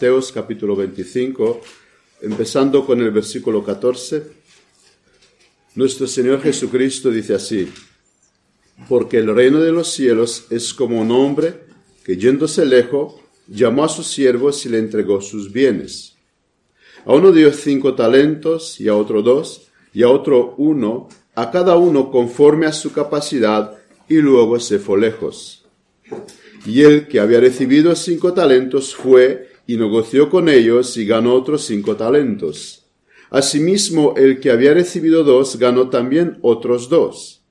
Mateos capítulo 25, empezando con el versículo 14, nuestro Señor Jesucristo dice así, porque el reino de los cielos es como un hombre que yéndose lejos, llamó a sus siervos y le entregó sus bienes. A uno dio cinco talentos y a otro dos y a otro uno, a cada uno conforme a su capacidad y luego se fue lejos. Y el que había recibido cinco talentos fue y negoció con ellos y ganó otros cinco talentos. Asimismo, el que había recibido dos ganó también otros dos.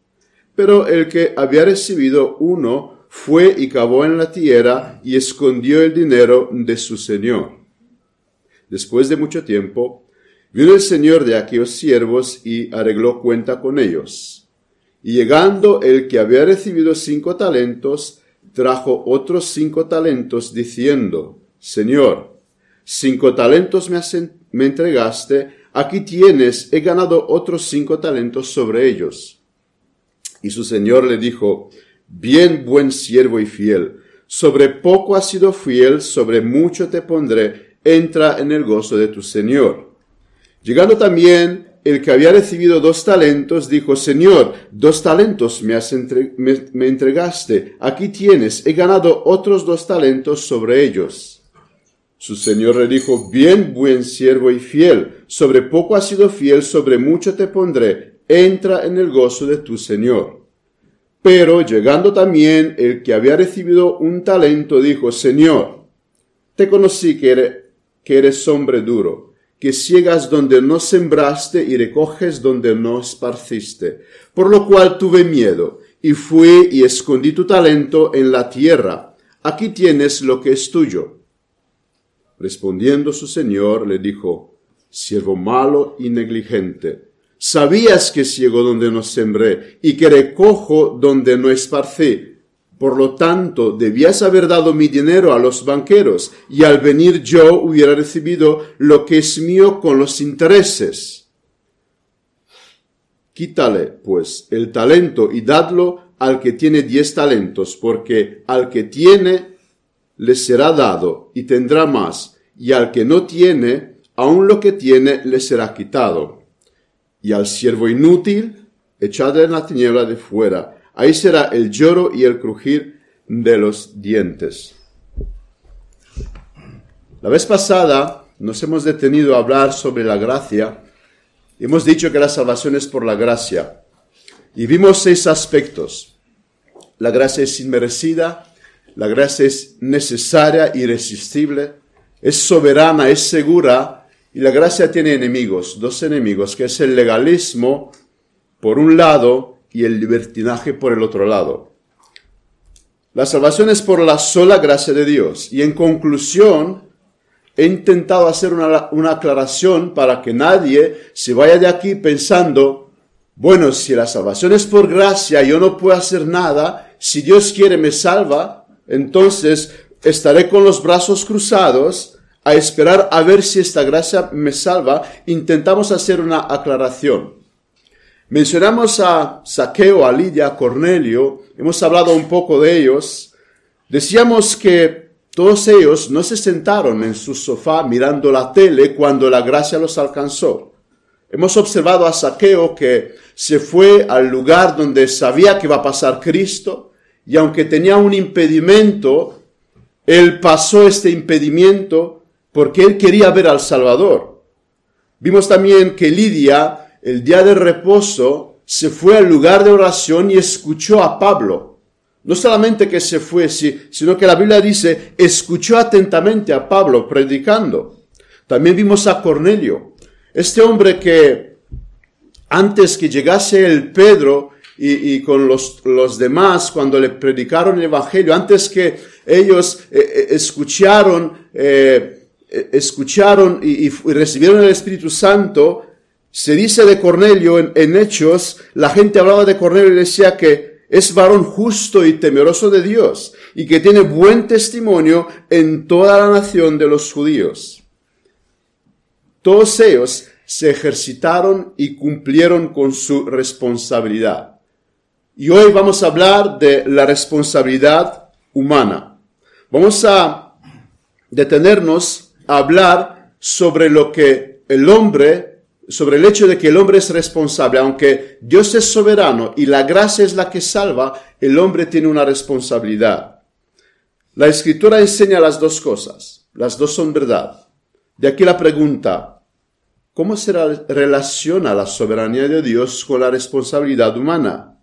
Pero el que había recibido uno fue y cavó en la tierra y escondió el dinero de su señor. Después de mucho tiempo, vino el señor de aquellos siervos y arregló cuenta con ellos. Y llegando el que había recibido cinco talentos, trajo otros cinco talentos, diciendo, Señor, cinco talentos me, me entregaste, aquí tienes, he ganado otros cinco talentos sobre ellos. Y su señor le dijo, bien buen siervo y fiel, sobre poco has sido fiel, sobre mucho te pondré, entra en el gozo de tu señor. Llegando también el que había recibido dos talentos, dijo, Señor, dos talentos me entregaste, aquí tienes, he ganado otros dos talentos sobre ellos. Su señor le dijo, bien buen siervo y fiel, sobre poco has sido fiel, sobre mucho te pondré, entra en el gozo de tu señor. Pero llegando también el que había recibido un talento, dijo, Señor, te conocí que eres, que eres hombre duro, que ciegas donde no sembraste y recoges donde no esparciste, por lo cual tuve miedo, y fui y escondí tu talento en la tierra. Aquí tienes lo que es tuyo Respondiendo su señor, le dijo, siervo malo y negligente, sabías que ciego donde no sembré y que recojo donde no esparcí. Por lo tanto, debías haber dado mi dinero a los banqueros, y al venir yo hubiera recibido lo que es mío con los intereses. Quítale, pues, el talento y dadlo al que tiene diez talentos, porque al que tiene le será dado y tendrá más, y al que no tiene, aun lo que tiene le será quitado. Y al siervo inútil, echado en la tiniebla de fuera, ahí será el lloro y el crujir de los dientes. La vez pasada nos hemos detenido a hablar sobre la gracia, hemos dicho que la salvación es por la gracia, y vimos seis aspectos. La gracia es inmerecida, la gracia es necesaria, irresistible, es soberana, es segura y la gracia tiene enemigos, dos enemigos, que es el legalismo por un lado y el libertinaje por el otro lado. La salvación es por la sola gracia de Dios. Y en conclusión, he intentado hacer una, aclaración para que nadie se vaya de aquí pensando, bueno, si la salvación es por gracia, yo no puedo hacer nada, si Dios quiere me salva, entonces estaré con los brazos cruzados a esperar a ver si esta gracia me salva. Intentamos hacer una aclaración. Mencionamos a Saqueo, a Lidia, a Cornelio, hemos hablado un poco de ellos. Decíamos que todos ellos no se sentaron en su sofá mirando la tele cuando la gracia los alcanzó. Hemos observado a Saqueo que se fue al lugar donde sabía que iba a pasar Cristo, y aunque tenía un impedimento, él pasó este impedimento porque él quería ver al Salvador. Vimos también que Lidia, el día de reposo, se fue al lugar de oración y escuchó a Pablo. No solamente que se fue, sino que la Biblia dice, escuchó atentamente a Pablo predicando. También vimos a Cornelio, este hombre que antes que llegase el Pedro, y, con los, los, demás cuando le predicaron el Evangelio, antes que ellos eh, eh, escucharon, eh, escucharon y, recibieron el Espíritu Santo, se dice de Cornelio en, en Hechos, la gente hablaba de Cornelio y decía que es varón justo y temeroso de Dios y que tiene buen testimonio en toda la nación de los judíos. Todos ellos se ejercitaron y cumplieron con su responsabilidad. Y hoy vamos a hablar de la responsabilidad humana. Vamos a detenernos a hablar sobre lo que el hombre, sobre el hecho de que el hombre es responsable. Aunque Dios es soberano y la gracia es la que salva, el hombre tiene una responsabilidad. La escritura enseña las dos cosas. Las dos son verdad. De aquí la pregunta, ¿cómo se relaciona la soberanía de Dios con la responsabilidad humana?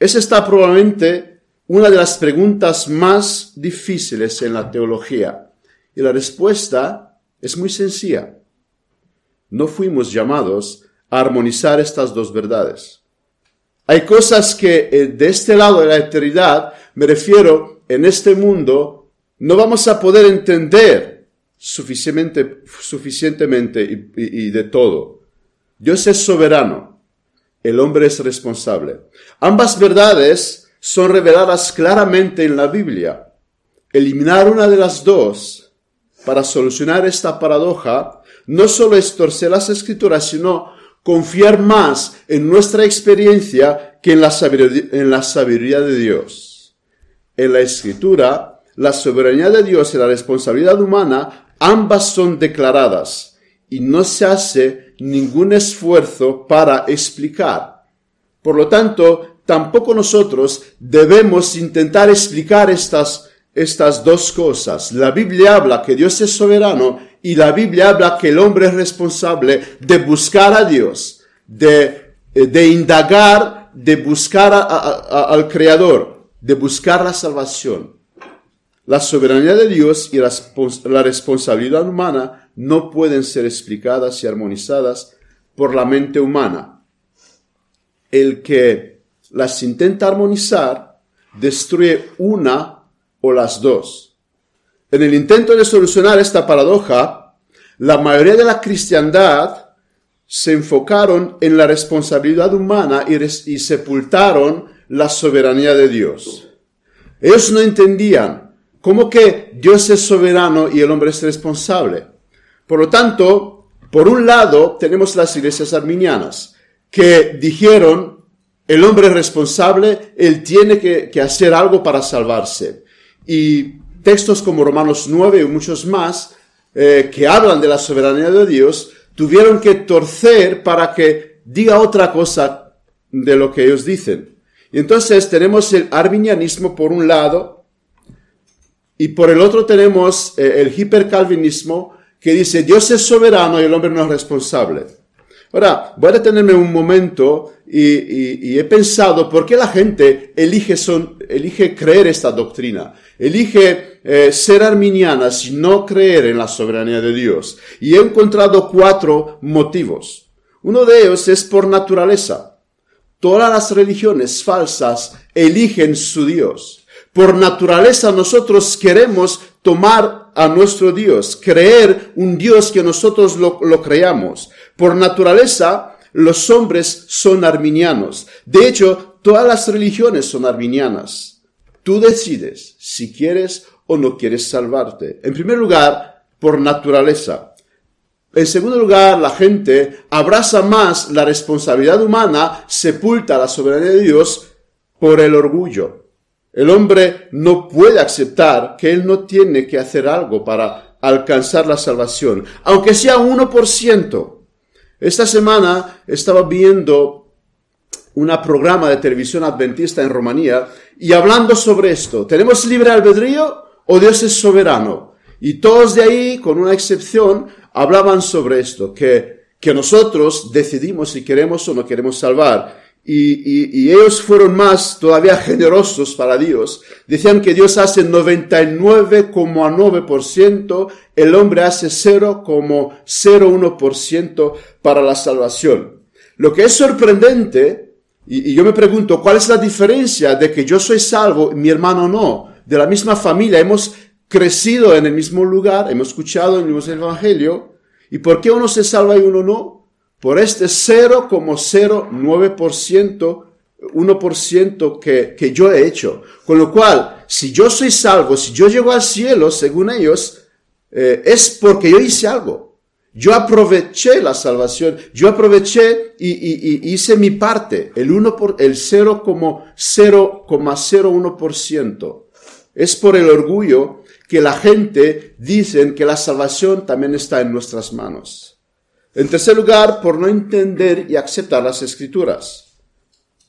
Es está probablemente una de las preguntas más difíciles en la teología y la respuesta es muy sencilla. No fuimos llamados a armonizar estas dos verdades. Hay cosas que eh, de este lado de la eternidad, me refiero, en este mundo, no vamos a poder entender suficientemente, suficientemente y de todo. Dios es soberano el hombre es responsable. Ambas verdades son reveladas claramente en la Biblia. Eliminar una de las dos para solucionar esta paradoja no solo es torcer las escrituras, sino confiar más en nuestra experiencia que en la sabiduría, en la sabiduría de Dios. En la escritura, la soberanía de Dios y la responsabilidad humana ambas son declaradas y no se hace ningún esfuerzo para explicar. Por lo tanto, tampoco nosotros debemos intentar explicar estas, estas dos cosas. La Biblia habla que Dios es soberano y la Biblia habla que el hombre es responsable de buscar a Dios, de, eh, de indagar, de buscar al Creador, de buscar la salvación. La soberanía de Dios y la responsabilidad humana no pueden ser explicadas y armonizadas por la mente humana. El que las intenta armonizar destruye una o las dos. En el intento de solucionar esta paradoja, la mayoría de la cristiandad se enfocaron en la responsabilidad humana y, sepultaron la soberanía de Dios. Ellos no entendían ¿Cómo que Dios es soberano y el hombre es responsable. Por lo tanto, por un lado tenemos las iglesias arminianas que dijeron, el hombre es responsable, él tiene que, hacer algo para salvarse. Y textos como Romanos 9 y muchos más eh, que hablan de la soberanía de Dios, tuvieron que torcer para que diga otra cosa de lo que ellos dicen. Y entonces tenemos el arminianismo por un lado, y por el otro tenemos eh, el hipercalvinismo que dice Dios es soberano y el hombre no es responsable. Ahora, voy a detenerme un momento y, he pensado por qué la gente elige, son, elige creer esta doctrina, elige eh, ser arminiana y no creer en la soberanía de Dios. Y he encontrado cuatro motivos. Uno de ellos es por naturaleza. Todas las religiones falsas eligen su Dios. Por naturaleza nosotros queremos tomar a nuestro Dios, creer un Dios que nosotros lo, creamos. Por naturaleza los hombres son arminianos. De hecho, todas las religiones son arminianas. Tú decides si quieres o no quieres salvarte. En primer lugar, por naturaleza. En segundo lugar, la gente abraza más la responsabilidad humana, sepulta la soberanía de Dios por el orgullo. El hombre no puede aceptar que él no tiene que hacer algo para alcanzar la salvación, aunque sea 1%. Esta semana estaba viendo una programa de televisión adventista en Rumanía y hablando sobre esto, ¿tenemos libre albedrío o Dios es soberano? Y todos de ahí, con una excepción, hablaban sobre esto, que, que nosotros decidimos si queremos o no queremos salvar y, ellos fueron más todavía generosos para Dios. Decían que Dios hace 99,9%, el hombre hace 0,01% para la salvación. Lo que es sorprendente, y, y yo me pregunto, ¿cuál es la diferencia de que yo soy salvo y mi hermano no? De la misma familia, hemos crecido en el mismo lugar, hemos escuchado el mismo evangelio, ¿y por qué uno se salva y uno no? Por este 0,09%, 1% que, que yo he hecho. Con lo cual, si yo soy salvo, si yo llego al cielo, según ellos, eh, es porque yo hice algo. Yo aproveché la salvación, yo aproveché y, hice mi parte, el, 1 por, el 0,01%. Es por el orgullo que la gente dice que la salvación también está en nuestras manos. En tercer lugar, por no entender y aceptar las escrituras.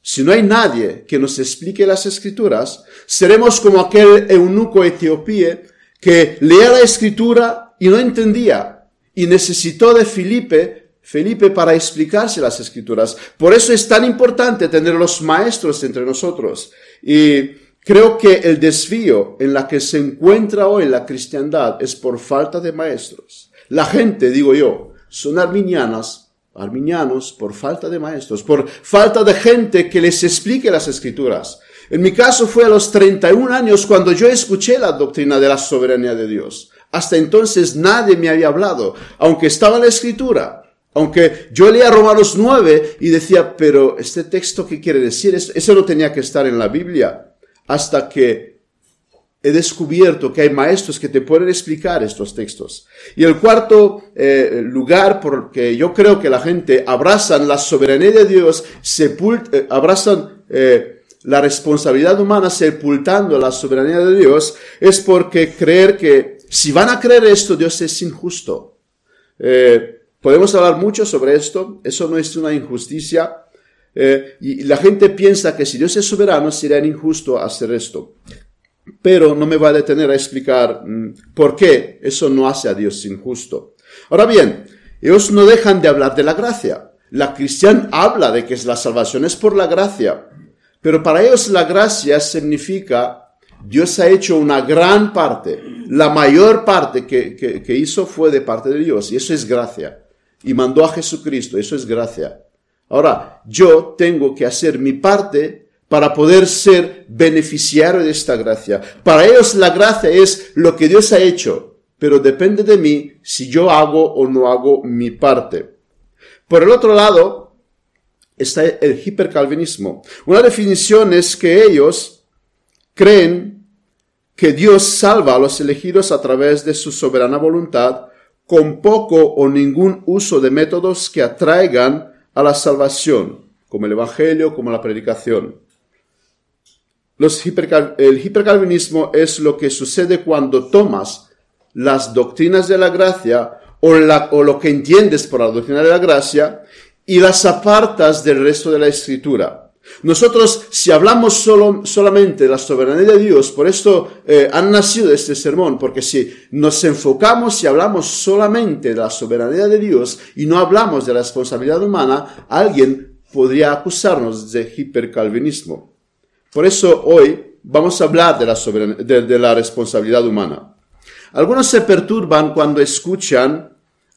Si no hay nadie que nos explique las escrituras, seremos como aquel eunuco etiopía que leía la escritura y no entendía y necesitó de Felipe, Felipe para explicarse las escrituras. Por eso es tan importante tener los maestros entre nosotros. Y creo que el desvío en la que se encuentra hoy la cristiandad es por falta de maestros. La gente, digo yo, son arminianas, arminianos por falta de maestros, por falta de gente que les explique las escrituras. En mi caso fue a los 31 años cuando yo escuché la doctrina de la soberanía de Dios. Hasta entonces nadie me había hablado, aunque estaba en la escritura. Aunque yo leía Romanos 9 y decía, pero este texto que quiere decir, eso no tenía que estar en la Biblia. Hasta que he descubierto que hay maestros que te pueden explicar estos textos. Y el cuarto eh, lugar, porque yo creo que la gente abrazan la soberanía de Dios, eh, abrazan eh, la responsabilidad humana sepultando la soberanía de Dios, es porque creer que si van a creer esto, Dios es injusto. Eh, podemos hablar mucho sobre esto, eso no es una injusticia, y la gente piensa que si Dios es soberano sería injusto hacer esto pero no me va a detener a explicar mm, por qué eso no hace a Dios injusto. Ahora bien, ellos no dejan de hablar de la gracia. La cristiana habla de que la salvación es por la gracia, pero para ellos la gracia significa Dios ha hecho una gran parte, la mayor parte que, que hizo fue de parte de Dios, y eso es gracia. Y mandó a Jesucristo, eso es gracia. Ahora, yo tengo que hacer mi parte para poder ser beneficiario de esta gracia. Para ellos la gracia es lo que Dios ha hecho, pero depende de mí si yo hago o no hago mi parte. Por el otro lado está el hipercalvinismo. Una definición es que ellos creen que Dios salva a los elegidos a través de su soberana voluntad con poco o ningún uso de métodos que atraigan a la salvación, como el Evangelio, como la predicación el hipercalvinismo es lo que sucede cuando tomas las doctrinas de la gracia o, lo que entiendes por la doctrina de la gracia y las apartas del resto de la escritura. Nosotros, si hablamos solo, solamente de la soberanía de Dios, por esto eh, han nacido este sermón, porque si nos enfocamos y hablamos solamente de la soberanía de Dios y no hablamos de la responsabilidad humana, alguien podría acusarnos de hipercalvinismo. Por eso hoy vamos a hablar de la, la responsabilidad humana. Algunos se perturban cuando escuchan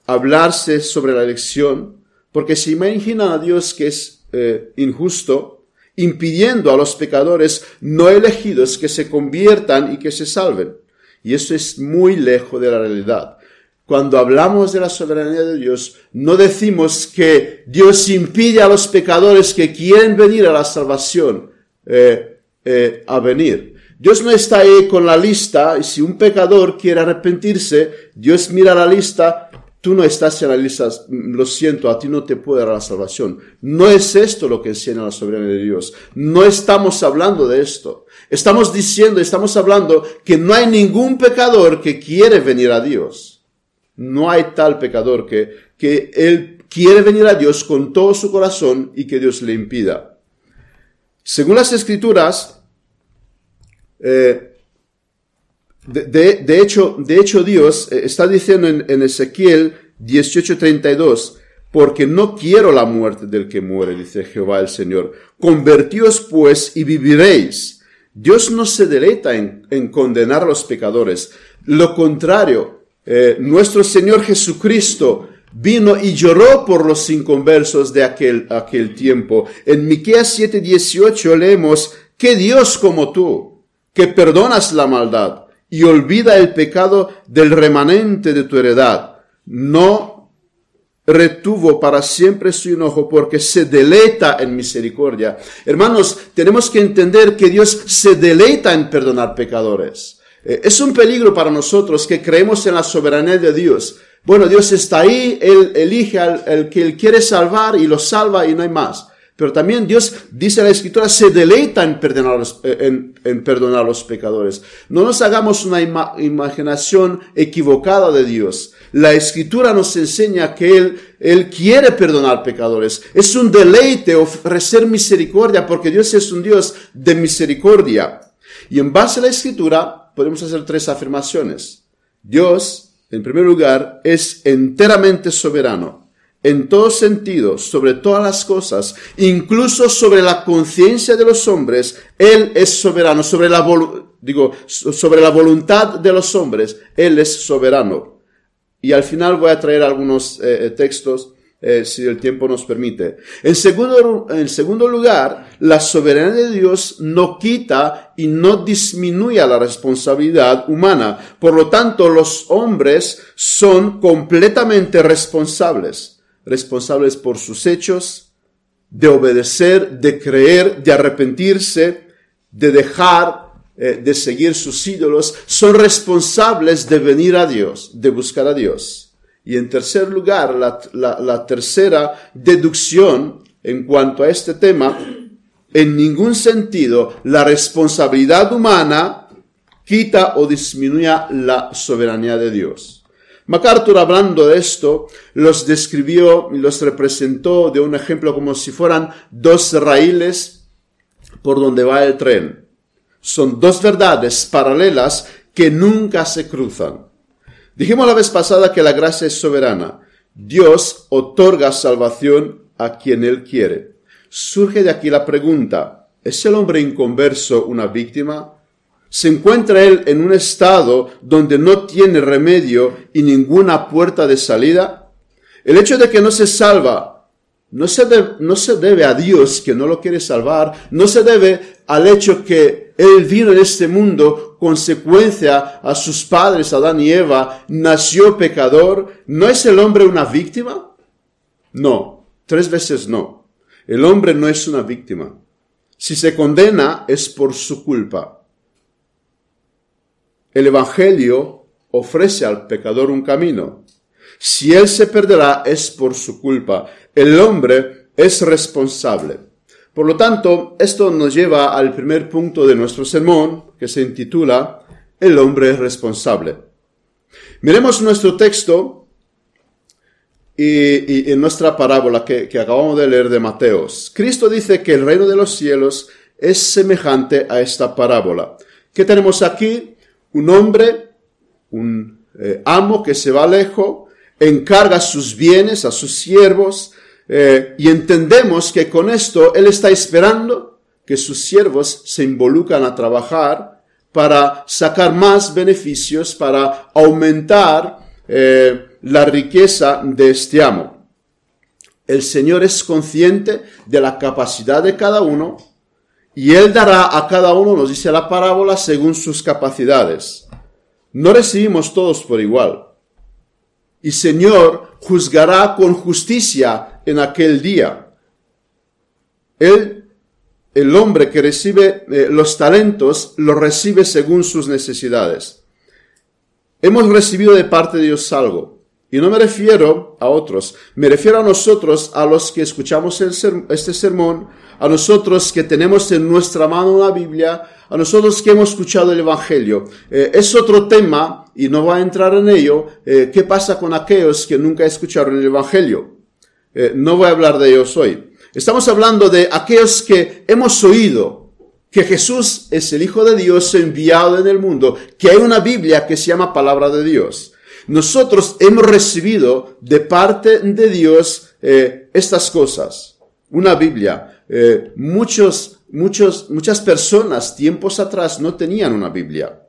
hablarse sobre la elección porque se imaginan a Dios que es eh, injusto, impidiendo a los pecadores no elegidos que se conviertan y que se salven. Y eso es muy lejos de la realidad. Cuando hablamos de la soberanía de Dios, no decimos que Dios impide a los pecadores que quieren venir a la salvación, eh, eh, a venir. Dios no está ahí con la lista y si un pecador quiere arrepentirse, Dios mira la lista, tú no estás en la lista, lo siento, a ti no te puede dar la salvación. No es esto lo que enseña la soberanía de Dios. No estamos hablando de esto. Estamos diciendo, estamos hablando que no hay ningún pecador que quiere venir a Dios. No hay tal pecador que, que él quiere venir a Dios con todo su corazón y que Dios le impida. Según las escrituras, eh, de, hecho, de hecho Dios eh, está diciendo en, Ezequiel 18:32, porque no quiero la muerte del que muere, dice Jehová el Señor. Convertíos pues y viviréis. Dios no se deleita en, condenar a los pecadores. Lo contrario, eh, nuestro Señor Jesucristo vino y lloró por los inconversos de aquel, aquel tiempo. En Miqueas 7:18 leemos, que Dios como tú, que perdonas la maldad y olvida el pecado del remanente de tu heredad, no retuvo para siempre su enojo porque se deleita en misericordia. Hermanos, tenemos que entender que Dios se deleita en perdonar pecadores. Eh, es un peligro para nosotros que creemos en la soberanía de Dios, bueno, Dios está ahí, Él elige al, que Él quiere salvar y lo salva y no hay más. Pero también Dios, dice la Escritura, se deleita en perdonar, eh, en, perdonar a los pecadores. No nos hagamos una imaginación equivocada de Dios. La Escritura nos enseña que Él, Él quiere perdonar pecadores. Es un deleite ofrecer misericordia porque Dios es un Dios de misericordia. Y en base a la Escritura podemos hacer tres afirmaciones. Dios en primer lugar, es enteramente soberano, en todo sentido, sobre todas las cosas, incluso sobre la conciencia de los hombres, Él es soberano, sobre la, digo, sobre la voluntad de los hombres, Él es soberano. Y al final voy a traer algunos eh, eh, textos eh, si el tiempo nos permite. En segundo, segundo lugar, la soberanía de Dios no quita y no disminuye la responsabilidad humana. Por lo tanto, los hombres son completamente responsables, responsables por sus hechos, de obedecer, de creer, de arrepentirse, de dejar eh, de seguir sus ídolos, son responsables de venir a Dios, de buscar a Dios. Y en tercer lugar, la, tercera deducción en cuanto a este tema, en ningún sentido la responsabilidad humana quita o disminuye la soberanía de Dios. MacArthur hablando de esto, los describió y los representó de un ejemplo como si fueran dos raíles por donde va el tren. Son dos verdades paralelas que nunca se cruzan. Dijimos la vez pasada que la gracia es soberana. Dios otorga salvación a quien Él quiere. Surge de aquí la pregunta, ¿es el hombre inconverso una víctima? ¿Se encuentra Él en un estado donde no tiene remedio y ninguna puerta de salida? El hecho de que no se salva no se, no se debe a Dios que no lo quiere salvar, no se debe al hecho que Él vino en este mundo, consecuencia a sus padres, Adán y Eva, nació pecador. ¿No es el hombre una víctima? No, tres veces no. El hombre no es una víctima. Si se condena es por su culpa. El Evangelio ofrece al pecador un camino. Si él se perderá es por su culpa. El hombre es responsable. Por lo tanto, esto nos lleva al primer punto de nuestro sermón, que se intitula El hombre es responsable. Miremos nuestro texto y, en nuestra parábola que, acabamos de leer de Mateos. Cristo dice que el reino de los cielos es semejante a esta parábola. ¿Qué tenemos aquí? Un hombre, un eh, amo que se va lejos, encarga sus bienes a sus siervos eh, y entendemos que con esto Él está esperando que sus siervos se involucran a trabajar para sacar más beneficios, para aumentar eh, la riqueza de este amo. El Señor es consciente de la capacidad de cada uno y Él dará a cada uno, nos dice la parábola, según sus capacidades. No recibimos todos por igual. Y Señor juzgará con justicia en aquel día. Él, el hombre que recibe eh, los talentos, los recibe según sus necesidades. Hemos recibido de parte de Dios algo. Y no me refiero a otros, me refiero a nosotros, a los que escuchamos este sermón, a nosotros que tenemos en nuestra mano la Biblia, a nosotros que hemos escuchado el Evangelio. Eh, es otro tema y no va a entrar en ello, eh, qué pasa con aquellos que nunca escucharon el Evangelio. Eh, no voy a hablar de ellos hoy. Estamos hablando de aquellos que hemos oído que Jesús es el Hijo de Dios enviado en el mundo, que hay una Biblia que se llama Palabra de Dios. Nosotros hemos recibido de parte de Dios eh, estas cosas, una Biblia. muchos, muchos, muchas personas tiempos atrás no tenían una Biblia.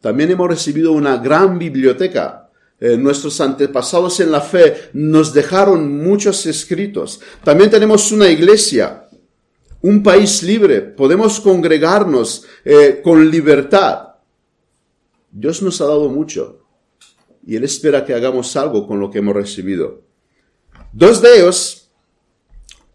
También hemos recibido una gran biblioteca eh, nuestros antepasados en la fe nos dejaron muchos escritos. También tenemos una iglesia, un país libre, podemos congregarnos eh, con libertad. Dios nos ha dado mucho y Él espera que hagamos algo con lo que hemos recibido. Dos de ellos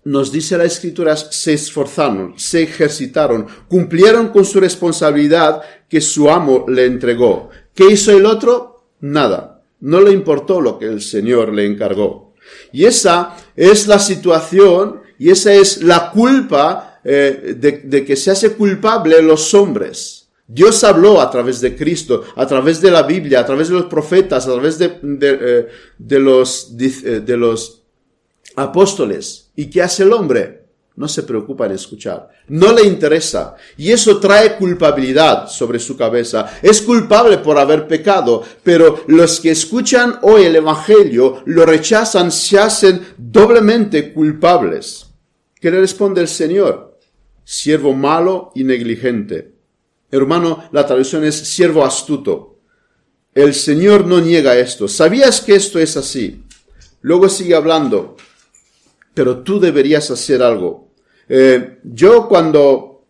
nos dice la escritura, se esforzaron, se ejercitaron, cumplieron con su responsabilidad que su amo le entregó. ¿Qué hizo el otro? Nada. No le importó lo que el Señor le encargó. Y esa es la situación y esa es la culpa eh, de, que se hace culpable los hombres. Dios habló a través de Cristo, a través de la Biblia, a través de los profetas, a través de, los, eh, de los eh, apóstoles. ¿Y qué hace el hombre? No se preocupa en escuchar. No le interesa. Y eso trae culpabilidad sobre su cabeza. Es culpable por haber pecado. Pero los que escuchan hoy el Evangelio, lo rechazan, se hacen doblemente culpables. ¿Qué le responde el Señor? Siervo malo y negligente. Hermano, la traducción es siervo astuto. El Señor no niega esto. ¿Sabías que esto es así? Luego sigue hablando pero tú deberías hacer algo. Eh, yo cuando,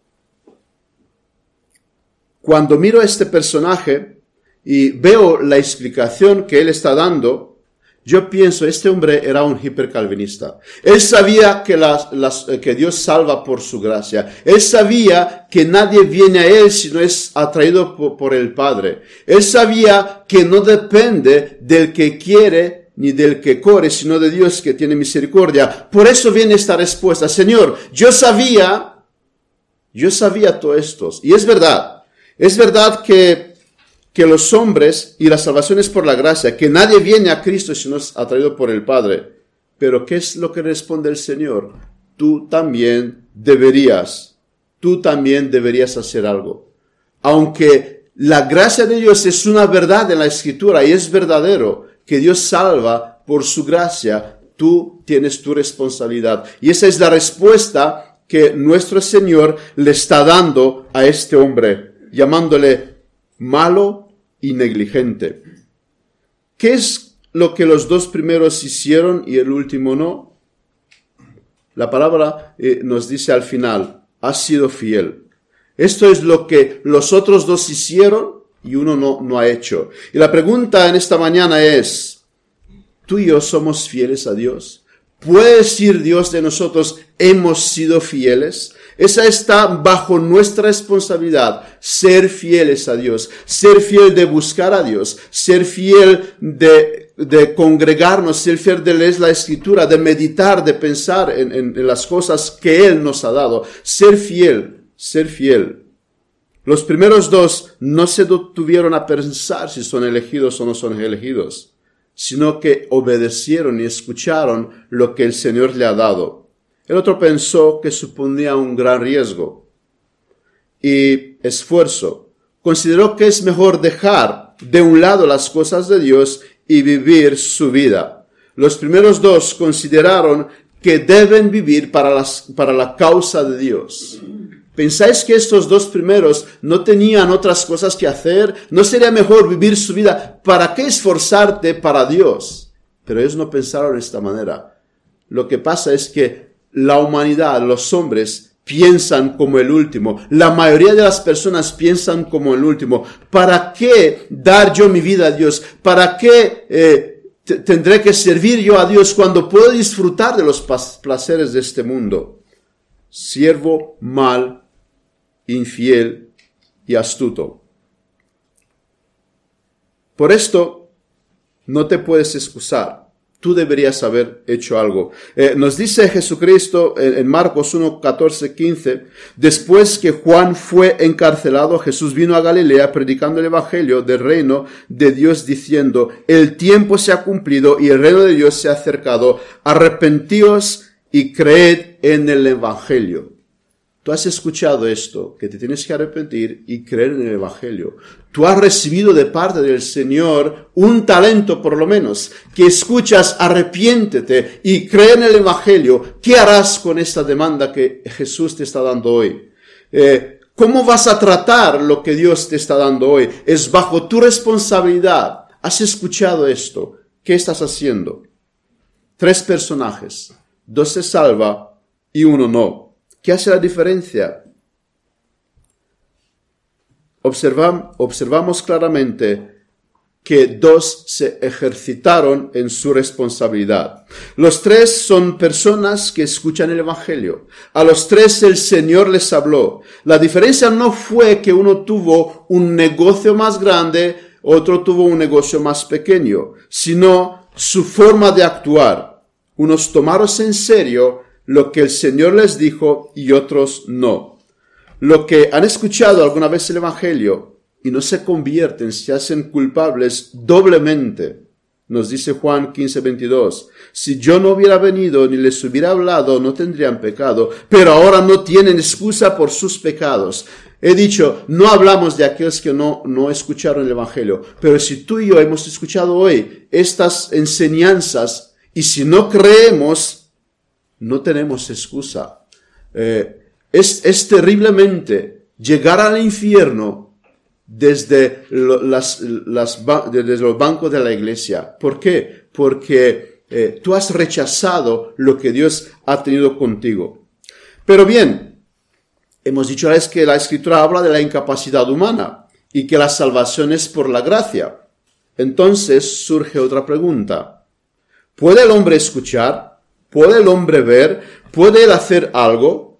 cuando miro a este personaje y veo la explicación que él está dando, yo pienso, este hombre era un hipercalvinista. Él sabía que, las, eh, que Dios salva por su gracia. Él sabía que nadie viene a Él si no es atraído por el Padre. Él sabía que no depende del que quiere ni del que corre, sino de Dios que tiene misericordia. Por eso viene esta respuesta. Señor, yo sabía, yo sabía todo esto. Y es verdad, es verdad que, que los hombres y la salvación es por la gracia, que nadie viene a Cristo si no es atraído por el Padre. Pero ¿qué es lo que responde el Señor? Tú también deberías, tú también deberías hacer algo. Aunque la gracia de Dios es una verdad en la escritura y es verdadero, que Dios salva por su gracia, tú tienes tu responsabilidad. Y esa es la respuesta que nuestro Señor le está dando a este hombre, llamándole malo y negligente. ¿Qué es lo que los dos primeros hicieron y el último no? La palabra eh, nos dice al final, ha sido fiel. Esto es lo que los otros dos hicieron y uno no, no ha hecho. Y la pregunta en esta mañana es, ¿tú y yo somos fieles a Dios? ¿Puede decir Dios de nosotros, hemos sido fieles? Esa está bajo nuestra responsabilidad, ser fieles a Dios, ser fiel de buscar a Dios, ser fiel de, de congregarnos, ser fiel de leer la escritura, de meditar, de pensar en, en las cosas que Él nos ha dado, ser fiel, ser fiel los primeros dos no se detuvieron a pensar si son elegidos o no son elegidos, sino que obedecieron y escucharon lo que el Señor le ha dado. El otro pensó que suponía un gran riesgo y esfuerzo. Consideró que es mejor dejar de un lado las cosas de Dios y vivir su vida. Los primeros dos consideraron que deben vivir para, para la causa de Dios ¿Pensáis que estos dos primeros no tenían otras cosas que hacer? ¿No sería mejor vivir su vida? ¿Para qué esforzarte para Dios? Pero ellos no pensaron de esta manera. Lo que pasa es que la humanidad, los hombres, piensan como el último. La mayoría de las personas piensan como el último. ¿Para qué dar yo mi vida a Dios? ¿Para qué eh, tendré que servir yo a Dios cuando puedo disfrutar de los placeres de este mundo? Siervo mal infiel y astuto. Por esto, no te puedes excusar. Tú deberías haber hecho algo. Eh, nos dice Jesucristo en, Marcos 1, 14, 15, después que Juan fue encarcelado, Jesús vino a Galilea predicando el Evangelio del reino de Dios diciendo, el tiempo se ha cumplido y el reino de Dios se ha acercado, arrepentíos y creed en el Evangelio. Tú has escuchado esto, que te tienes que arrepentir y creer en el Evangelio. Tú has recibido de parte del Señor un talento por lo menos, que escuchas, arrepiéntete y cree en el Evangelio. ¿Qué harás con esta demanda que Jesús te está dando hoy? Eh, ¿Cómo vas a tratar lo que Dios te está dando hoy? Es bajo tu responsabilidad. ¿Has escuchado esto? ¿Qué estás haciendo? Tres personajes. Dos se salva y uno no. ¿Qué hace la diferencia? observamos claramente que dos se ejercitaron en su responsabilidad. Los tres son personas que escuchan el Evangelio. A los tres el Señor les habló. La diferencia no fue que uno tuvo un negocio más grande, otro tuvo un negocio más pequeño, sino su forma de actuar. Unos tomaron en serio lo que el Señor les dijo y otros no. Lo que han escuchado alguna vez el Evangelio y no se convierten, se hacen culpables doblemente. Nos dice Juan 15:22, si yo no hubiera venido ni les hubiera hablado, no tendrían pecado, pero ahora no tienen excusa por sus pecados. He dicho, no hablamos de aquellos que no, no escucharon el Evangelio, pero si tú y yo hemos escuchado hoy estas enseñanzas y si no creemos, no tenemos excusa. Eh, es, es, terriblemente llegar al infierno desde, las, los bancos de la iglesia. ¿Por qué? Porque eh, tú has rechazado lo que Dios ha tenido contigo. Pero bien, hemos dicho ah, es que la escritura habla de la incapacidad humana y que la salvación es por la gracia. Entonces surge otra pregunta. ¿Puede el hombre escuchar? ¿Puede el hombre ver? ¿Puede él hacer algo?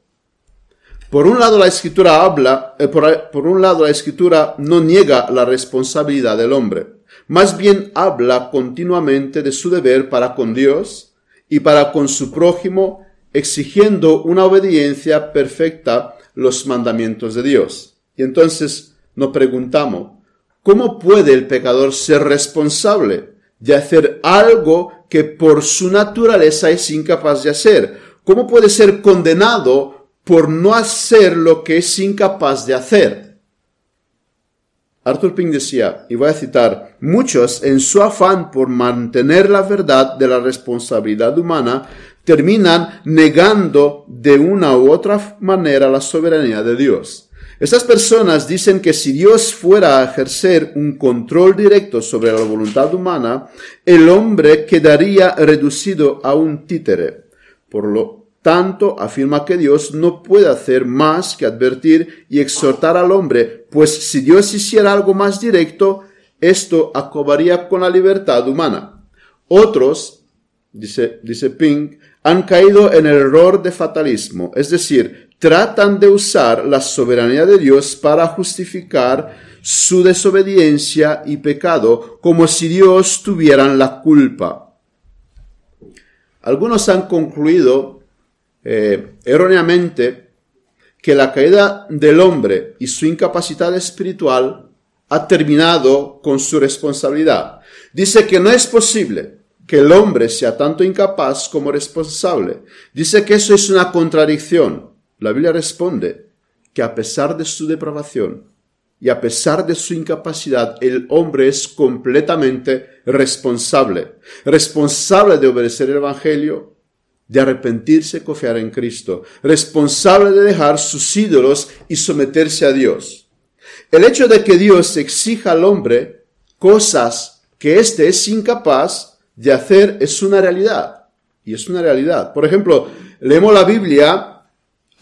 Por un lado la escritura habla, eh, por un lado la escritura no niega la responsabilidad del hombre, más bien habla continuamente de su deber para con Dios y para con su prójimo, exigiendo una obediencia perfecta los mandamientos de Dios. Y entonces nos preguntamos, ¿cómo puede el pecador ser responsable de hacer algo que por su naturaleza es incapaz de hacer. ¿Cómo puede ser condenado por no hacer lo que es incapaz de hacer? Arthur Pink decía, y voy a citar, muchos en su afán por mantener la verdad de la responsabilidad humana terminan negando de una u otra manera la soberanía de Dios. Estas personas dicen que si Dios fuera a ejercer un control directo sobre la voluntad humana, el hombre quedaría reducido a un títere. Por lo tanto, afirma que Dios no puede hacer más que advertir y exhortar al hombre, pues si Dios hiciera algo más directo, esto acabaría con la libertad humana. Otros, dice, dice Pink, han caído en el error de fatalismo, es decir, tratan de usar la soberanía de Dios para justificar su desobediencia y pecado, como si Dios tuvieran la culpa. Algunos han concluido eh, erróneamente que la caída del hombre y su incapacidad espiritual ha terminado con su responsabilidad. Dice que no es posible que el hombre sea tanto incapaz como responsable. Dice que eso es una contradicción. La Biblia responde que a pesar de su depravación y a pesar de su incapacidad, el hombre es completamente responsable, responsable de obedecer el Evangelio, de arrepentirse y confiar en Cristo, responsable de dejar sus ídolos y someterse a Dios. El hecho de que Dios exija al hombre cosas que éste es incapaz de hacer es una realidad. Y es una realidad. Por ejemplo, leemos la Biblia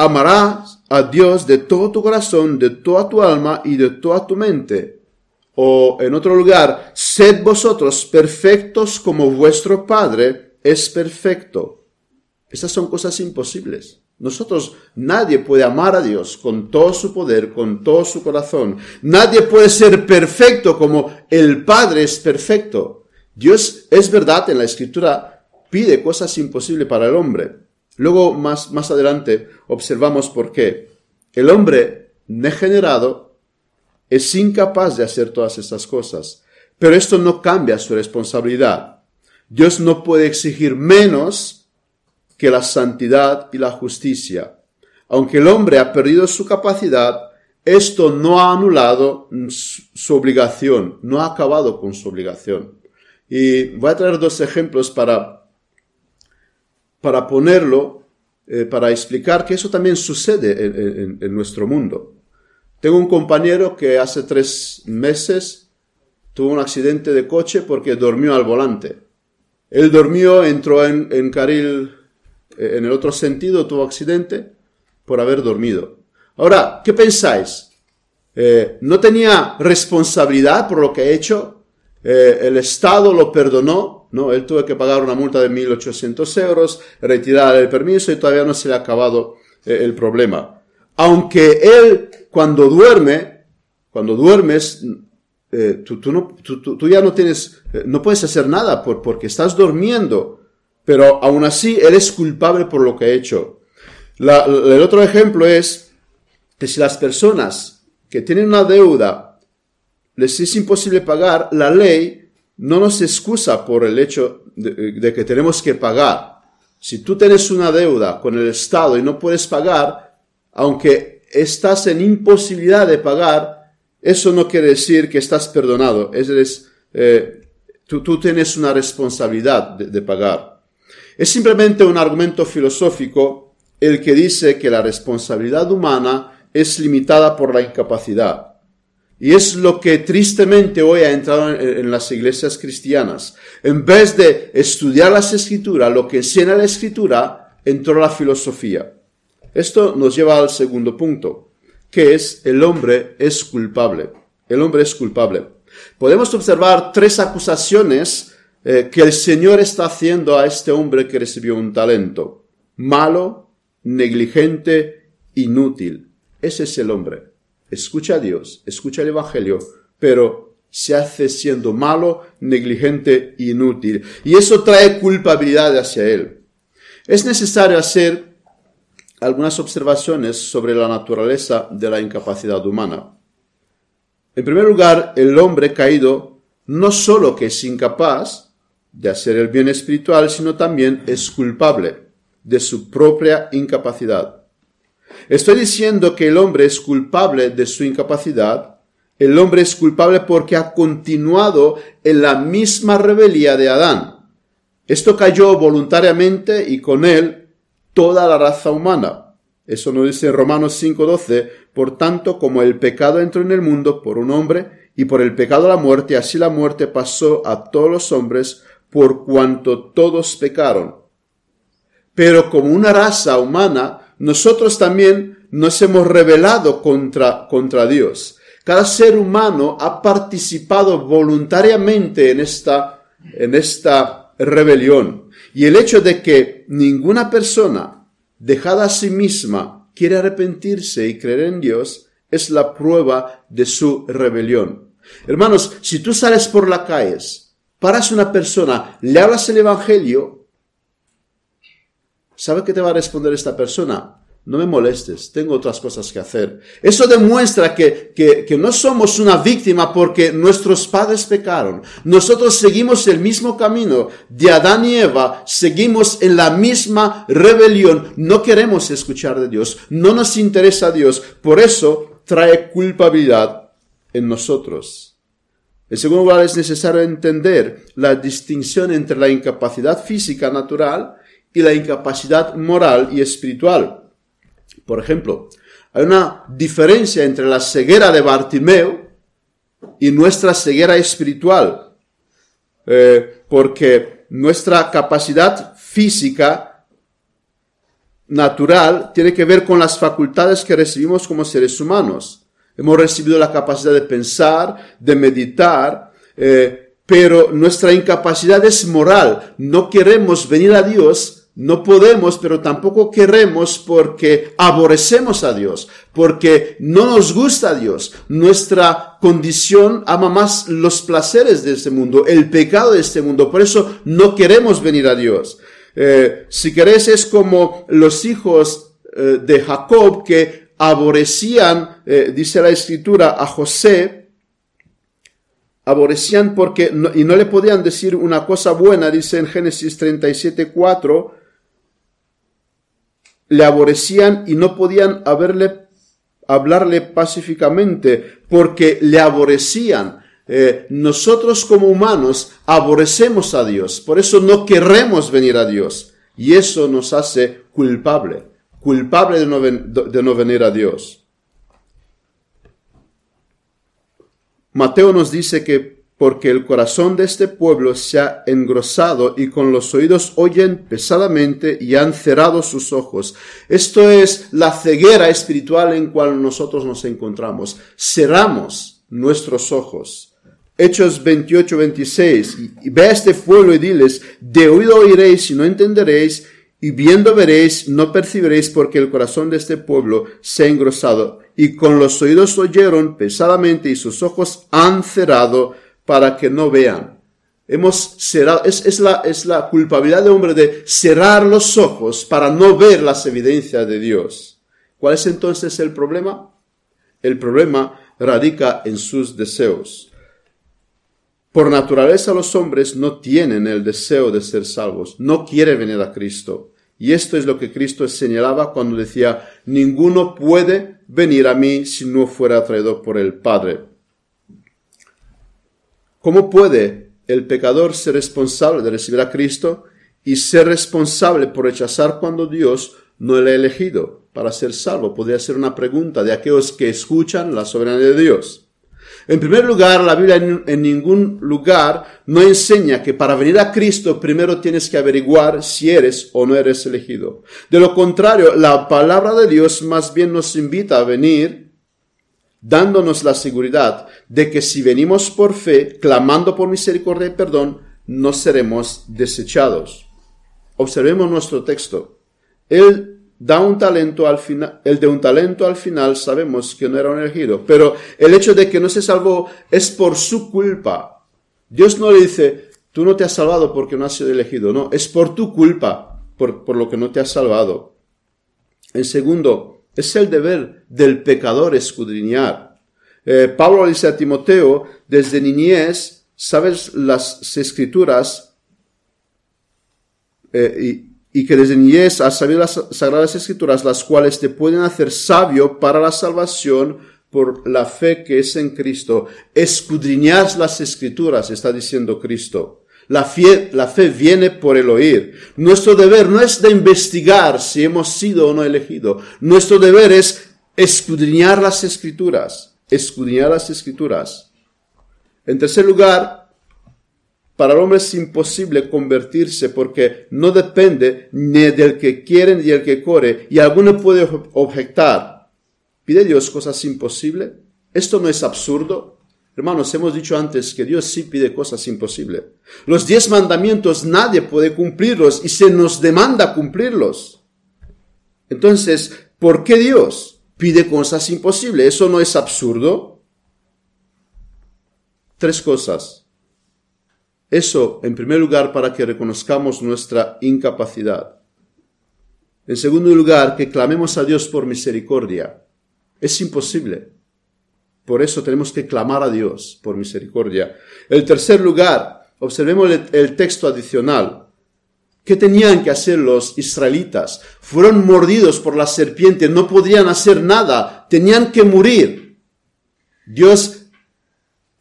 Amarás a Dios de todo tu corazón, de toda tu alma y de toda tu mente. O en otro lugar, sed vosotros perfectos como vuestro Padre es perfecto. Esas son cosas imposibles. Nosotros, nadie puede amar a Dios con todo su poder, con todo su corazón. Nadie puede ser perfecto como el Padre es perfecto. Dios es verdad en la Escritura, pide cosas imposibles para el hombre. Luego, más, más adelante, observamos por qué el hombre degenerado es incapaz de hacer todas estas cosas. Pero esto no cambia su responsabilidad. Dios no puede exigir menos que la santidad y la justicia. Aunque el hombre ha perdido su capacidad, esto no ha anulado su obligación, no ha acabado con su obligación. Y voy a traer dos ejemplos para para ponerlo, eh, para explicar que eso también sucede en, nuestro mundo. Tengo un compañero que hace tres meses tuvo un accidente de coche porque durmió al volante. Él dormió, entró en, Caril carril, eh, en el otro sentido, tuvo accidente por haber dormido. Ahora, ¿qué pensáis? Eh, ¿No tenía responsabilidad por lo que ha hecho? ¿El Estado lo perdonó? ¿no? Él tuvo que pagar una multa de 1.800 euros, retirar el permiso y todavía no se le ha acabado eh, el problema. Aunque él, cuando duerme, cuando duermes, eh, tú, no, ya no tienes, eh, no puedes hacer nada porque estás durmiendo, pero aún así él es culpable por lo que ha hecho. el otro ejemplo es que si las personas que tienen una deuda les es imposible pagar, la ley no nos excusa por el hecho de, que tenemos que pagar. Si tú tienes una deuda con el Estado y no puedes pagar, aunque estás en imposibilidad de pagar, eso no quiere decir que estás perdonado. Es, eh, tú, tienes una responsabilidad de pagar. Es simplemente un argumento filosófico el que dice que la responsabilidad humana es limitada por la incapacidad. Y es lo que tristemente hoy ha entrado en, las iglesias cristianas. En vez de estudiar las escrituras, lo que enseña la escritura, entró la filosofía. Esto nos lleva al segundo punto, que es el hombre es culpable. El hombre es culpable. Podemos observar tres acusaciones eh, que el Señor está haciendo a este hombre que recibió un talento. Malo, negligente, inútil. Ese es el hombre escucha a Dios, escucha el Evangelio, pero se hace siendo malo, negligente inútil. Y eso trae culpabilidad hacia él. Es necesario hacer algunas observaciones sobre la naturaleza de la incapacidad humana. En primer lugar, el hombre caído no solo que es incapaz de hacer el bien espiritual, sino también es culpable de su propia incapacidad. Estoy diciendo que el hombre es culpable de su incapacidad. El hombre es culpable porque ha continuado en la misma rebelía de Adán. Esto cayó voluntariamente y con él toda la raza humana. Eso nos dice en Romanos 5:12, por tanto como el pecado entró en el mundo por un hombre y por el pecado la muerte, así la muerte pasó a todos los hombres por cuanto todos pecaron. Pero como una raza humana, nosotros también nos hemos rebelado contra, contra Dios. Cada ser humano ha participado voluntariamente en esta, en esta rebelión. Y el hecho de que ninguna persona dejada a sí misma quiere arrepentirse y creer en Dios es la prueba de su rebelión. Hermanos, si tú sales por la calle, paras una persona, le hablas el Evangelio, ¿Sabe qué te va a responder esta persona? No me molestes, tengo otras cosas que hacer. Eso demuestra que, que, que, no somos una víctima porque nuestros padres pecaron. Nosotros seguimos el mismo camino de Adán y Eva, seguimos en la misma rebelión. No queremos escuchar de Dios, no nos interesa Dios. Por eso trae culpabilidad en nosotros. En segundo lugar, es necesario entender la distinción entre la incapacidad física natural y la incapacidad moral y espiritual. Por ejemplo, hay una diferencia entre la ceguera de Bartimeo y nuestra ceguera espiritual, eh, porque nuestra capacidad física natural tiene que ver con las facultades que recibimos como seres humanos. Hemos recibido la capacidad de pensar, de meditar, eh, pero nuestra incapacidad es moral. No queremos venir a Dios no podemos, pero tampoco queremos porque aborrecemos a Dios, porque no nos gusta a Dios. Nuestra condición ama más los placeres de este mundo, el pecado de este mundo. Por eso no queremos venir a Dios. Eh, si querés, es como los hijos eh, de Jacob que aborrecían, eh, dice la escritura, a José, aborrecían porque no, y no le podían decir una cosa buena, dice en Génesis 37, 4, le aborrecían y no podían haberle, hablarle pacíficamente porque le aborrecían. Eh, nosotros como humanos aborrecemos a Dios, por eso no queremos venir a Dios y eso nos hace culpable, culpable de no, de no venir a Dios. Mateo nos dice que porque el corazón de este pueblo se ha engrosado y con los oídos oyen pesadamente y han cerrado sus ojos. Esto es la ceguera espiritual en cual nosotros nos encontramos. Cerramos nuestros ojos. Hechos 28, 26. Y ve a este pueblo y diles, de oído oiréis y no entenderéis, y viendo veréis, no percibiréis, porque el corazón de este pueblo se ha engrosado, y con los oídos oyeron pesadamente, y sus ojos han cerrado, para que no vean. Hemos cerrado, es, la, es la culpabilidad del hombre de cerrar los ojos para no ver las evidencias de Dios. ¿Cuál es entonces el problema? El problema radica en sus deseos. Por naturaleza los hombres no tienen el deseo de ser salvos, no quieren venir a Cristo. Y esto es lo que Cristo señalaba cuando decía, ninguno puede venir a mí si no fuera atraído por el Padre. ¿Cómo puede el pecador ser responsable de recibir a Cristo y ser responsable por rechazar cuando Dios no le ha elegido para ser salvo? Podría ser una pregunta de aquellos que escuchan la soberanía de Dios. En primer lugar, la Biblia en ningún lugar no enseña que para venir a Cristo primero tienes que averiguar si eres o no eres elegido. De lo contrario, la palabra de Dios más bien nos invita a venir dándonos la seguridad de que si venimos por fe, clamando por misericordia y perdón, no seremos desechados. Observemos nuestro texto. Él da un talento al final, el de un talento al final sabemos que no era un elegido, pero el hecho de que no se salvó es por su culpa. Dios no le dice, tú no te has salvado porque no has sido elegido, no, es por tu culpa, por, por lo que no te has salvado. En segundo, es el deber del pecador escudriñar. Eh, Pablo dice a Timoteo, desde niñez sabes las escrituras eh, y, que desde niñez has sabido las sagradas escrituras, las cuales te pueden hacer sabio para la salvación por la fe que es en Cristo. Escudriñas las escrituras, está diciendo Cristo. La fe, la fe viene por el oír. Nuestro deber no es de investigar si hemos sido o no elegido. Nuestro deber es escudriñar las escrituras. Escudriñar las escrituras. En tercer lugar, para el hombre es imposible convertirse porque no depende ni del que quiere ni del que corre. Y alguno puede objetar. ¿Pide Dios cosas imposibles? ¿Esto no es absurdo? Hermanos, hemos dicho antes que Dios sí pide cosas imposibles. Los diez mandamientos nadie puede cumplirlos y se nos demanda cumplirlos. Entonces, ¿por qué Dios pide cosas imposibles? ¿Eso no es absurdo? Tres cosas. Eso, en primer lugar, para que reconozcamos nuestra incapacidad. En segundo lugar, que clamemos a Dios por misericordia. Es imposible. Por eso tenemos que clamar a Dios por misericordia. El tercer lugar, observemos el, texto adicional. ¿Qué tenían que hacer los israelitas? Fueron mordidos por la serpiente, no podían hacer nada, tenían que morir. Dios,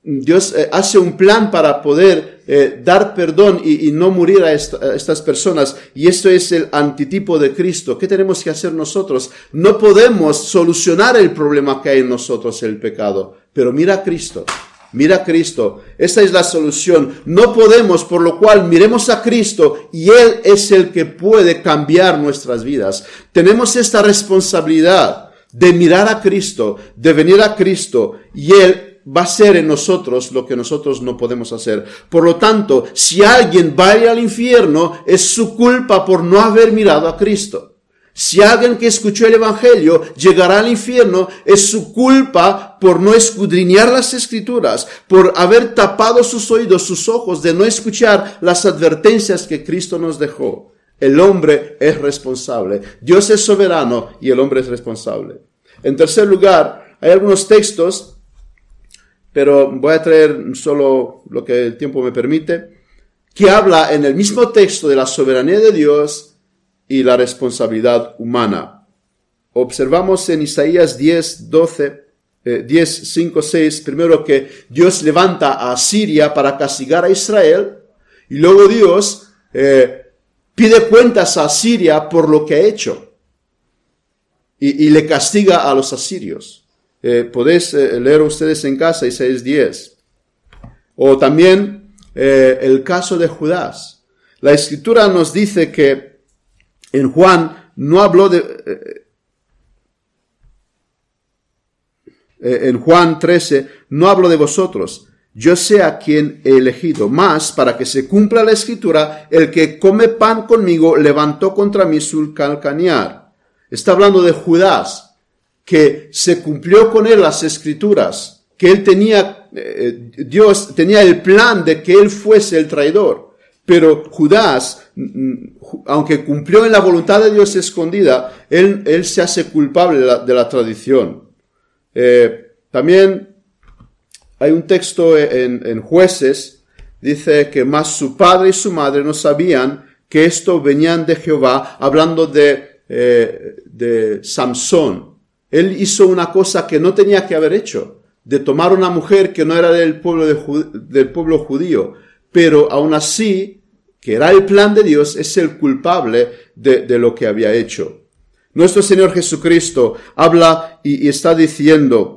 Dios eh, hace un plan para poder eh, dar perdón y, no morir a, a estas personas. Y esto es el antitipo de Cristo. ¿Qué tenemos que hacer nosotros? No podemos solucionar el problema que hay en nosotros, el pecado. Pero mira a Cristo. Mira a Cristo. Esta es la solución. No podemos, por lo cual miremos a Cristo y Él es el que puede cambiar nuestras vidas. Tenemos esta responsabilidad de mirar a Cristo, de venir a Cristo y Él va a ser en nosotros lo que nosotros no podemos hacer. Por lo tanto, si alguien va al infierno, es su culpa por no haber mirado a Cristo. Si alguien que escuchó el Evangelio llegará al infierno, es su culpa por no escudriñar las escrituras, por haber tapado sus oídos, sus ojos, de no escuchar las advertencias que Cristo nos dejó. El hombre es responsable. Dios es soberano y el hombre es responsable. En tercer lugar, hay algunos textos pero voy a traer solo lo que el tiempo me permite, que habla en el mismo texto de la soberanía de Dios y la responsabilidad humana. Observamos en Isaías 10, 12, 10, 5, 6, primero que Dios levanta a Siria para castigar a Israel, y luego Dios eh, pide cuentas a Siria por lo que ha hecho, y, y le castiga a los asirios. Eh, podéis eh, leer ustedes en casa y 10. O también eh, el caso de Judas. La escritura nos dice que en Juan no habló de... en Juan 13, no hablo de vosotros. Yo sé a quien he elegido. Más, para que se cumpla la escritura, el que come pan conmigo levantó contra mí su calcanear. Está hablando de Judas que se cumplió con él las escrituras, que él tenía, eh, Dios tenía el plan de que él fuese el traidor. Pero Judas, mm, mm, aunque cumplió en la voluntad de Dios escondida, él, él se hace culpable de la, tradición. Eh, también hay un texto en, en jueces, dice que más su padre y su madre no sabían que esto venían de Jehová, hablando de, eh, de Samson. Él hizo una cosa que no tenía que haber hecho, de tomar una mujer que no era del pueblo, judío, pero aún así, que era el plan de Dios, es el culpable de, lo que había hecho. Nuestro Señor Jesucristo habla y, está diciendo,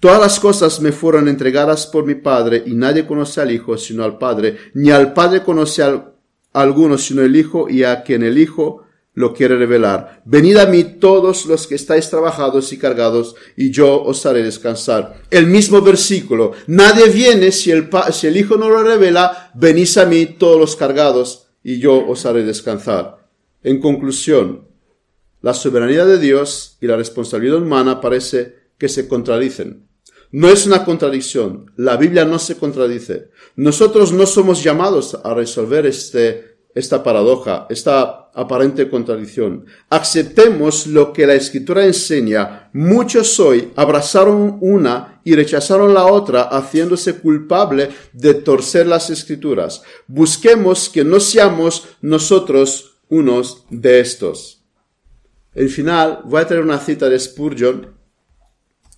Todas las cosas me fueron entregadas por mi Padre, y nadie conoce al Hijo sino al Padre, ni al Padre conoce a alguno sino el Hijo, y a quien el Hijo lo quiere revelar. Venid a mí todos los que estáis trabajados y cargados, y yo os haré descansar. El mismo versículo. Nadie viene si el, Hijo no lo revela, venís a mí todos los cargados, y yo os haré descansar. En conclusión, la soberanía de Dios y la responsabilidad humana parece que se contradicen. No es una contradicción. La Biblia no se contradice. Nosotros no somos llamados a resolver este esta paradoja, esta aparente contradicción. Aceptemos lo que la escritura enseña. Muchos hoy abrazaron una y rechazaron la otra, haciéndose culpable de torcer las escrituras. Busquemos que no seamos nosotros unos de estos. El final, voy a tener una cita de Spurgeon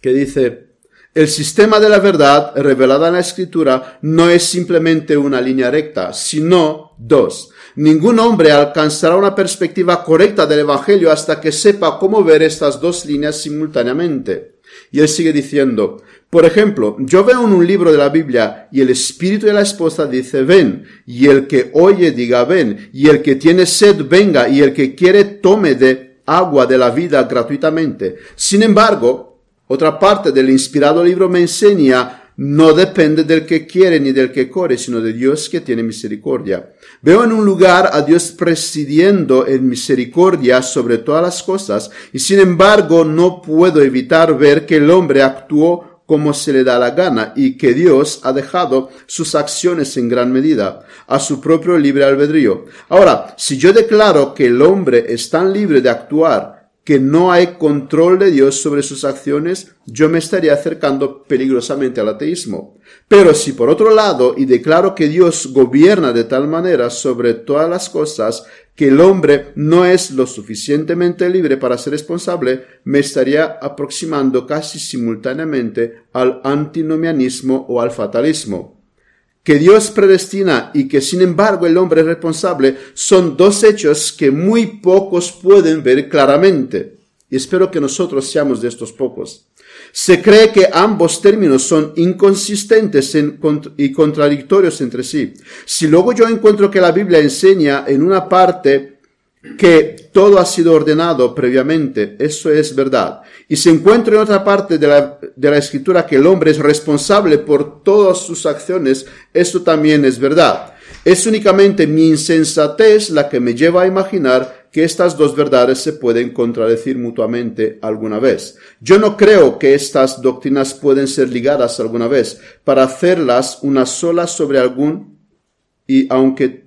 que dice, el sistema de la verdad revelada en la escritura no es simplemente una línea recta, sino dos Ningún hombre alcanzará una perspectiva correcta del Evangelio hasta que sepa cómo ver estas dos líneas simultáneamente. Y él sigue diciendo, por ejemplo, yo veo en un libro de la Biblia y el espíritu de la esposa dice ven, y el que oye diga ven, y el que tiene sed venga, y el que quiere tome de agua de la vida gratuitamente. Sin embargo, otra parte del inspirado libro me enseña no depende del que quiere ni del que corre, sino de Dios que tiene misericordia. Veo en un lugar a Dios presidiendo en misericordia sobre todas las cosas, y sin embargo no puedo evitar ver que el hombre actuó como se le da la gana y que Dios ha dejado sus acciones en gran medida a su propio libre albedrío. Ahora, si yo declaro que el hombre es tan libre de actuar que no hay control de Dios sobre sus acciones, yo me estaría acercando peligrosamente al ateísmo. Pero si por otro lado, y declaro que Dios gobierna de tal manera sobre todas las cosas, que el hombre no es lo suficientemente libre para ser responsable, me estaría aproximando casi simultáneamente al antinomianismo o al fatalismo que Dios predestina y que sin embargo el hombre es responsable son dos hechos que muy pocos pueden ver claramente. Y espero que nosotros seamos de estos pocos. Se cree que ambos términos son inconsistentes y contradictorios entre sí. Si luego yo encuentro que la Biblia enseña en una parte que todo ha sido ordenado previamente, eso es verdad. Y se encuentra en otra parte de la, de la escritura que el hombre es responsable por todas sus acciones, eso también es verdad. Es únicamente mi insensatez la que me lleva a imaginar que estas dos verdades se pueden contradecir mutuamente alguna vez. Yo no creo que estas doctrinas pueden ser ligadas alguna vez para hacerlas una sola sobre algún y aunque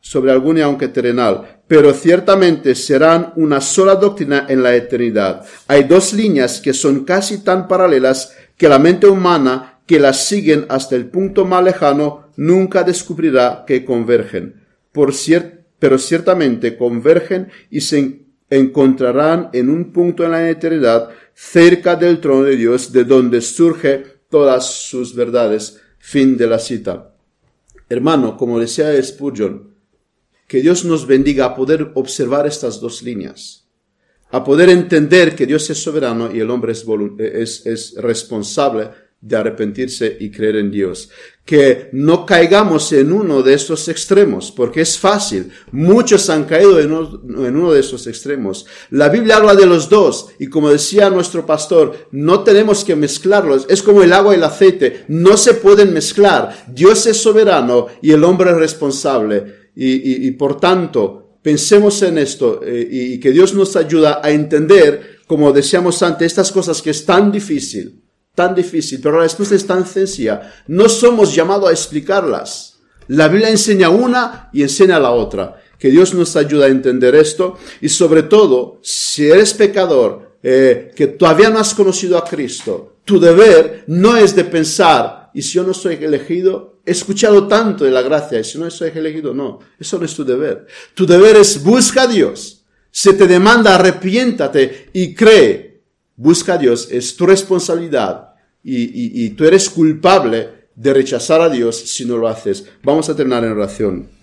sobre algún y aunque terrenal, pero ciertamente serán una sola doctrina en la eternidad. Hay dos líneas que son casi tan paralelas que la mente humana que las siguen hasta el punto más lejano nunca descubrirá que convergen. pero ciertamente convergen y se encontrarán en un punto en la eternidad cerca del trono de Dios de donde surge todas sus verdades. Fin de la cita. Hermano, como decía Spurgeon, que Dios nos bendiga a poder observar estas dos líneas, a poder entender que Dios es soberano y el hombre es, responsable de arrepentirse y creer en Dios. Que no caigamos en uno de estos extremos, porque es fácil. Muchos han caído en, uno de esos extremos. La Biblia habla de los dos, y como decía nuestro pastor, no tenemos que mezclarlos. Es como el agua y el aceite, no se pueden mezclar. Dios es soberano y el hombre es responsable. Y, por tanto, pensemos en esto eh, y, que Dios nos ayuda a entender, como decíamos antes, estas cosas que es tan difícil, tan difícil, pero la respuesta es tan sencilla. No somos llamados a explicarlas. La Biblia enseña una y enseña la otra. Que Dios nos ayuda a entender esto y sobre todo, si eres pecador, eh, que todavía no has conocido a Cristo, tu deber no es de pensar, ¿y si yo no soy elegido? he escuchado tanto de la gracia y si no es elegido, no, eso no es tu deber. Tu deber es busca a Dios. Se te demanda arrepiéntate y cree. Busca a Dios, es tu responsabilidad y, y tú eres culpable de rechazar a Dios si no lo haces. Vamos a terminar en oración.